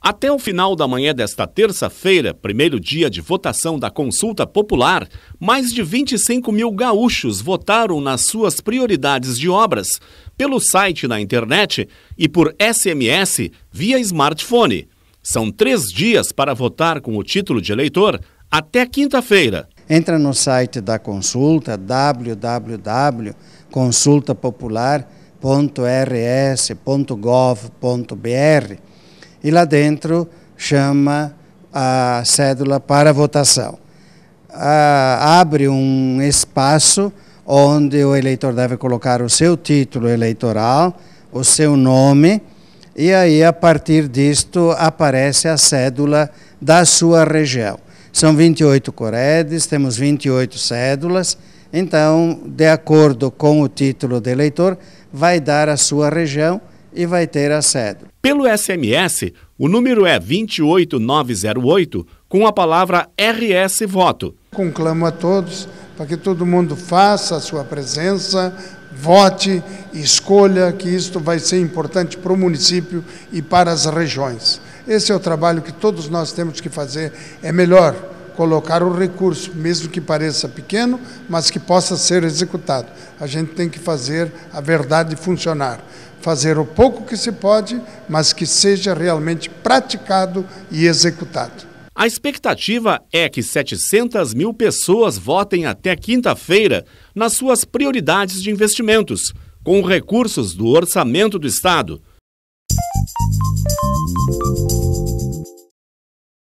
Até o final da manhã desta terça-feira, primeiro dia de votação da consulta popular, mais de 25 mil gaúchos votaram nas suas prioridades de obras, pelo site na internet e por SMS via smartphone. São três dias para votar com o título de eleitor até quinta-feira. Entra no site da consulta www.consultapopular.com rs.gov.br e lá dentro chama a cédula para votação. Ah, abre um espaço onde o eleitor deve colocar o seu título eleitoral, o seu nome, e aí a partir disto aparece a cédula da sua região. São 28 coredes, temos 28 cédulas, então, de acordo com o título de eleitor, vai dar a sua região e vai ter a sede. Pelo SMS, o número é 28908 com a palavra RS Voto. Conclamo a todos para que todo mundo faça a sua presença, vote, escolha, que isto vai ser importante para o município e para as regiões. Esse é o trabalho que todos nós temos que fazer, é melhor colocar o recurso, mesmo que pareça pequeno, mas que possa ser executado. A gente tem que fazer a verdade funcionar. Fazer o pouco que se pode, mas que seja realmente praticado e executado. A expectativa é que 700 mil pessoas votem até quinta-feira nas suas prioridades de investimentos, com recursos do orçamento do Estado.